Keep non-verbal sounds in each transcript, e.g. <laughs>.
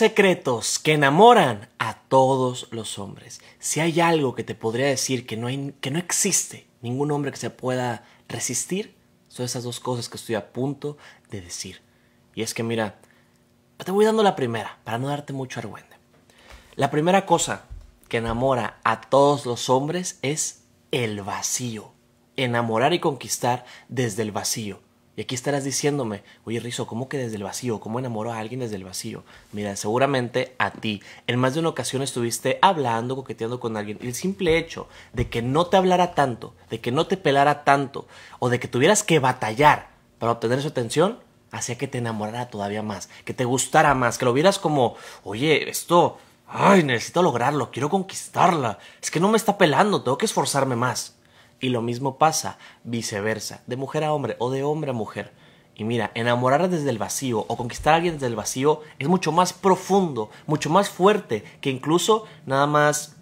Secretos que enamoran a todos los hombres. Si hay algo que te podría decir que no, hay, que no existe ningún hombre que se pueda resistir, son esas dos cosas que estoy a punto de decir. Y es que mira, te voy dando la primera, para no darte mucho argüende. La primera cosa que enamora a todos los hombres es el vacío. Enamorar y conquistar desde el vacío. Y aquí estarás diciéndome, oye Rizo, ¿cómo que desde el vacío? ¿Cómo enamoró a alguien desde el vacío? Mira, seguramente a ti. En más de una ocasión estuviste hablando, coqueteando con alguien. Y el simple hecho de que no te hablara tanto, de que no te pelara tanto, o de que tuvieras que batallar para obtener su atención, hacía que te enamorara todavía más, que te gustara más, que lo vieras como, oye, esto, ay, necesito lograrlo, quiero conquistarla, es que no me está pelando, tengo que esforzarme más. Y lo mismo pasa viceversa, de mujer a hombre o de hombre a mujer. Y mira, enamorar desde el vacío o conquistar a alguien desde el vacío es mucho más profundo, mucho más fuerte que incluso nada más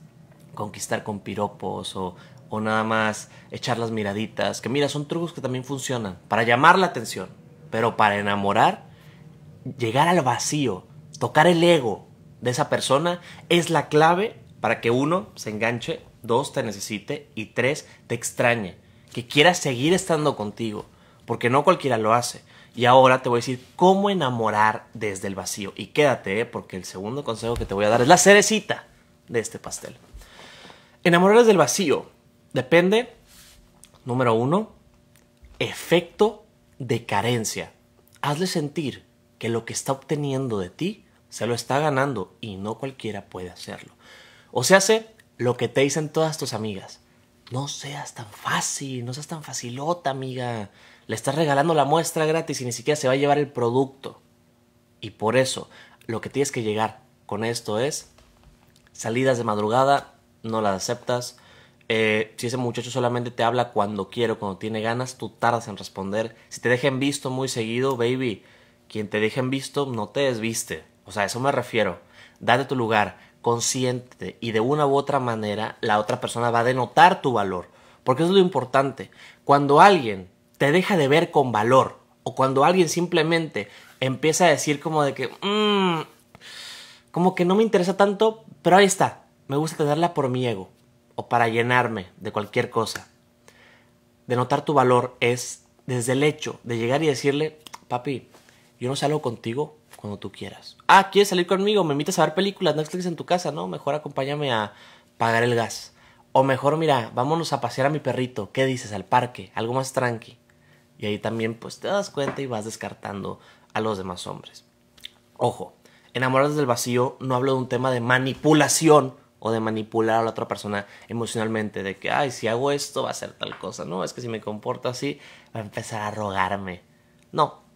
conquistar con piropos o, o nada más echar las miraditas. Que mira, son trucos que también funcionan para llamar la atención, pero para enamorar, llegar al vacío, tocar el ego de esa persona es la clave para que uno se enganche dos, te necesite y tres, te extrañe, que quiera seguir estando contigo, porque no cualquiera lo hace. Y ahora te voy a decir cómo enamorar desde el vacío. Y quédate, eh, porque el segundo consejo que te voy a dar es la cerecita de este pastel. Enamorar desde el vacío depende, número uno, efecto de carencia. Hazle sentir que lo que está obteniendo de ti se lo está ganando y no cualquiera puede hacerlo. O sea, hace lo que te dicen todas tus amigas. No seas tan fácil, no seas tan facilota, amiga. Le estás regalando la muestra gratis y ni siquiera se va a llevar el producto. Y por eso, lo que tienes que llegar con esto es salidas de madrugada, no las aceptas. Eh, si ese muchacho solamente te habla cuando quiere cuando tiene ganas, tú tardas en responder. Si te dejan visto muy seguido, baby, quien te en visto no te desviste. O sea, a eso me refiero. Date tu lugar consciente y de una u otra manera la otra persona va a denotar tu valor. Porque es lo importante. Cuando alguien te deja de ver con valor o cuando alguien simplemente empieza a decir como de que, mm, como que no me interesa tanto, pero ahí está, me gusta tenerla por mi ego o para llenarme de cualquier cosa. Denotar tu valor es desde el hecho de llegar y decirle, papi, yo no salgo contigo cuando tú quieras. Ah, ¿quieres salir conmigo? ¿Me invitas a ver películas Netflix en tu casa? No, mejor acompáñame a pagar el gas. O mejor, mira, vámonos a pasear a mi perrito. ¿Qué dices? Al parque, algo más tranqui. Y ahí también pues te das cuenta y vas descartando a los demás hombres. Ojo, enamorados del vacío no hablo de un tema de manipulación o de manipular a la otra persona emocionalmente, de que, ay, si hago esto va a ser tal cosa, no, es que si me comporto así va a empezar a rogarme. No,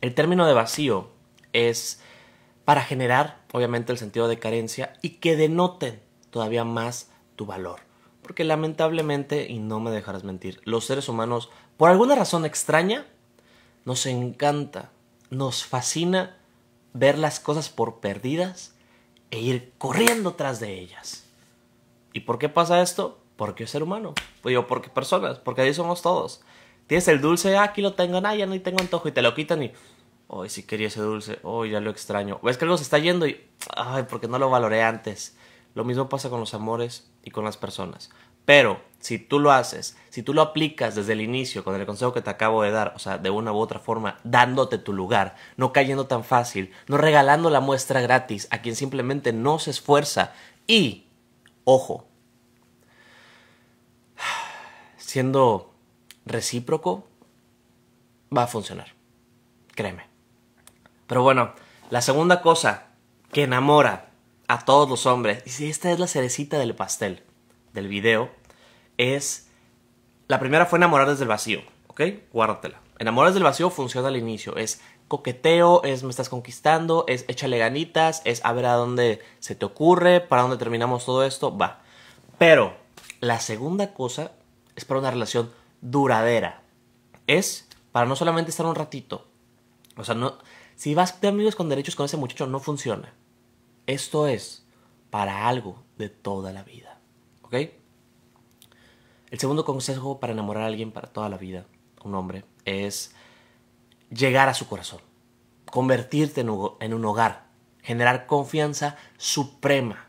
el término de vacío es para generar, obviamente, el sentido de carencia y que denoten todavía más tu valor. Porque lamentablemente, y no me dejarás mentir, los seres humanos, por alguna razón extraña, nos encanta, nos fascina ver las cosas por perdidas e ir corriendo tras de ellas. ¿Y por qué pasa esto? Porque es ser humano, yo, porque personas, porque ahí somos todos. Tienes el dulce, ah, aquí lo tengo, nada, ya no tengo antojo y te lo quitan y... Hoy si quería ese dulce, hoy oh, ya lo extraño. Ves que algo se está yendo y... Ay, porque no lo valoré antes. Lo mismo pasa con los amores y con las personas. Pero si tú lo haces, si tú lo aplicas desde el inicio con el consejo que te acabo de dar, o sea, de una u otra forma, dándote tu lugar, no cayendo tan fácil, no regalando la muestra gratis a quien simplemente no se esfuerza y, ojo, <sighs> siendo recíproco, va a funcionar. Créeme. Pero bueno, la segunda cosa que enamora a todos los hombres, y si esta es la cerecita del pastel del video, es... La primera fue enamorar desde el vacío, ¿ok? Guárdatela. Enamorar desde el vacío funciona al inicio, es coqueteo, es me estás conquistando, es échale ganitas, es a ver a dónde se te ocurre, para dónde terminamos todo esto, va. Pero la segunda cosa es para una relación duradera. Es para no solamente estar un ratito. O sea, no, si vas de amigos con derechos con ese muchacho, no funciona. Esto es para algo de toda la vida. ¿Ok? El segundo consejo para enamorar a alguien para toda la vida, un hombre, es llegar a su corazón, convertirte en un hogar, generar confianza suprema.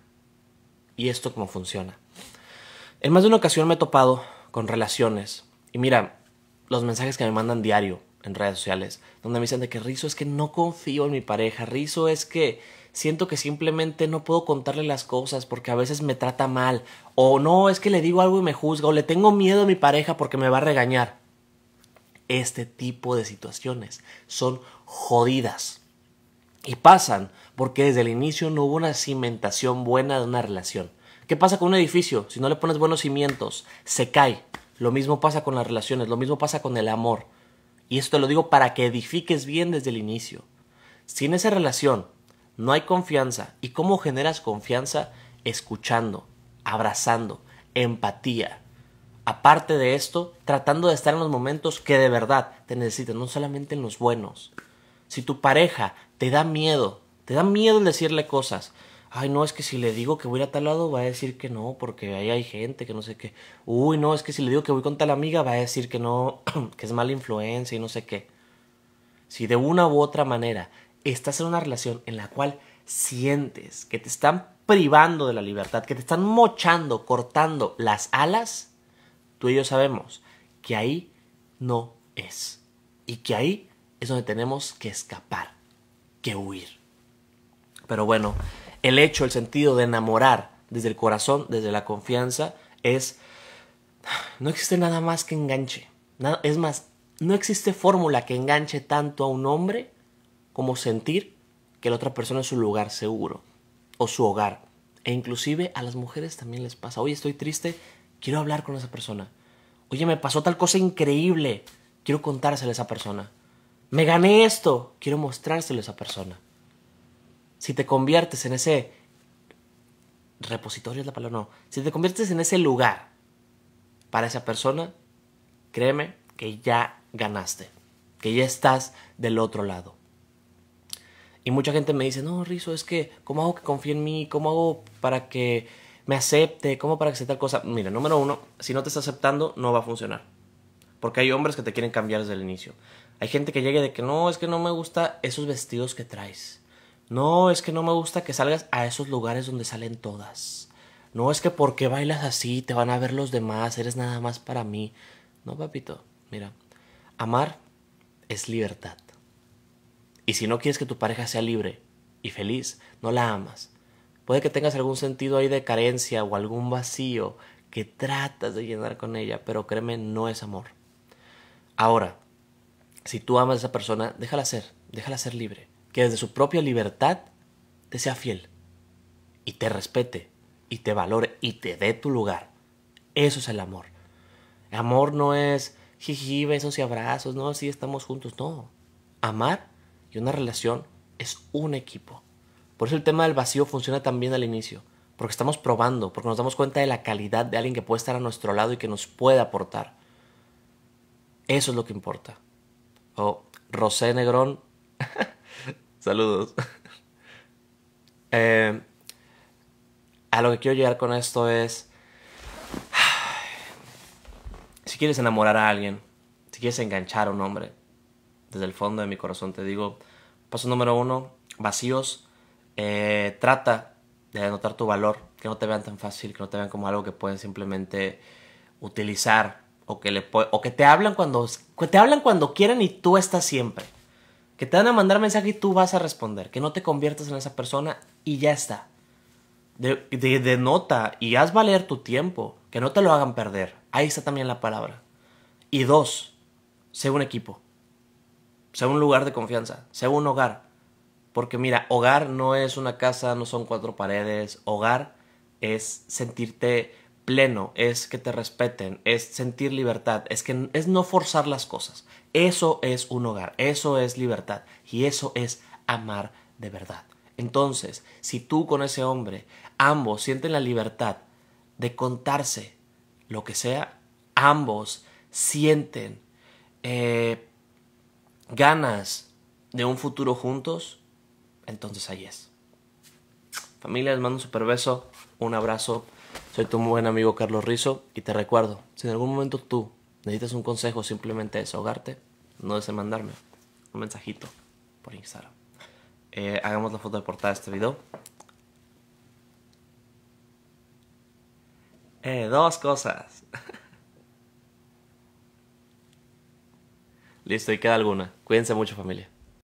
Y esto cómo funciona. En más de una ocasión me he topado con relaciones y mira, los mensajes que me mandan diario en redes sociales, donde me dicen de que Rizo es que no confío en mi pareja, Rizo es que siento que simplemente no puedo contarle las cosas porque a veces me trata mal, o no, es que le digo algo y me juzga, o le tengo miedo a mi pareja porque me va a regañar. Este tipo de situaciones son jodidas y pasan porque desde el inicio no hubo una cimentación buena de una relación. ¿Qué pasa con un edificio? Si no le pones buenos cimientos, se cae. Lo mismo pasa con las relaciones, lo mismo pasa con el amor. Y esto te lo digo para que edifiques bien desde el inicio. Si en esa relación no hay confianza, ¿y cómo generas confianza? Escuchando, abrazando, empatía. Aparte de esto, tratando de estar en los momentos que de verdad te necesitan, no solamente en los buenos. Si tu pareja te da miedo, te da miedo decirle cosas, ay, no, es que si le digo que voy a tal lado, va a decir que no, porque ahí hay gente, que no sé qué. Uy, no, es que si le digo que voy con tal amiga, va a decir que no, <clears throat> que es mala influencia y no sé qué. Si de una u otra manera estás en una relación en la cual sientes que te están privando de la libertad, que te están mochando, cortando las alas, tú y yo sabemos que ahí no es. Y que ahí es donde tenemos que escapar, que huir. Pero bueno, el hecho, el sentido de enamorar desde el corazón, desde la confianza, es... No existe nada más que enganche. es más, no existe fórmula que enganche tanto a un hombre como sentir que la otra persona es su lugar seguro o su hogar. E inclusive a las mujeres también les pasa. Oye, estoy triste, quiero hablar con esa persona. Oye, me pasó tal cosa increíble, quiero contárselo a esa persona. Me gané esto, quiero mostrárselo a esa persona si te conviertes en ese repositorio es la palabra, no, si te conviertes en ese lugar para esa persona, créeme que ya ganaste, que ya estás del otro lado. Y mucha gente me dice, no, Rizo, es que, ¿cómo hago que confíe en mí? ¿Cómo hago para que me acepte? ¿Cómo para que sea tal cosa? Mira, número uno, si no te está aceptando, no va a funcionar. Porque hay hombres que te quieren cambiar desde el inicio. Hay gente que llega de que no, es que no me gusta esos vestidos que traes. No, es que no me gusta que salgas a esos lugares donde salen todas. No, es que porque bailas así te van a ver los demás, eres nada más para mí. No, papito, mira, amar es libertad. Y si no quieres que tu pareja sea libre y feliz, no la amas. Puede que tengas algún sentido ahí de carencia o algún vacío que tratas de llenar con ella, pero créeme, no es amor. Ahora, si tú amas a esa persona, déjala ser, déjala ser libre que desde su propia libertad te sea fiel y te respete y te valore y te dé tu lugar. Eso es el amor. amor no es jiji, besos y abrazos, no, si estamos juntos, no. Amar y una relación es un equipo. Por eso el tema del vacío funciona también al inicio, porque estamos probando, porque nos damos cuenta de la calidad de alguien que puede estar a nuestro lado y que nos puede aportar. Eso es lo que importa. O oh, Rosé Negrón <laughs> Saludos. <laughs> Eh, a lo que quiero llegar con esto es, <sighs> si quieres enamorar a alguien, si quieres enganchar a un hombre, desde el fondo de mi corazón te digo, paso número uno, vacíos, eh, trata de anotar tu valor, que no te vean tan fácil, que no te vean como algo que pueden simplemente utilizar o que, le o que te hablan cuando te hablan cuando quieren y tú estás siempre. Que te van a mandar mensaje y tú vas a responder. Que no te conviertas en esa persona y ya está. De, de, denota y haz valer tu tiempo. Que no te lo hagan perder. Ahí está también la palabra. Y dos, sé un equipo. Sé un lugar de confianza. Sé un hogar. Porque mira, hogar no es una casa, no son cuatro paredes. Hogar es sentirte pleno, es que te respeten, es sentir libertad, es que es no forzar las cosas. Eso es un hogar, eso es libertad y eso es amar de verdad. Entonces, si tú con ese hombre ambos sienten la libertad de contarse lo que sea, ambos sienten eh, ganas de un futuro juntos, entonces ahí es. Familia, les mando un super beso, un abrazo. Soy tu buen amigo Carlos Rizo y te recuerdo, si en algún momento tú necesitas un consejo simplemente desahogarte, no desees mandarme un mensajito por Instagram. Eh, hagamos la foto de portada de este video. Eh, dos cosas. <laughs> Listo, y queda alguna. Cuídense mucho familia.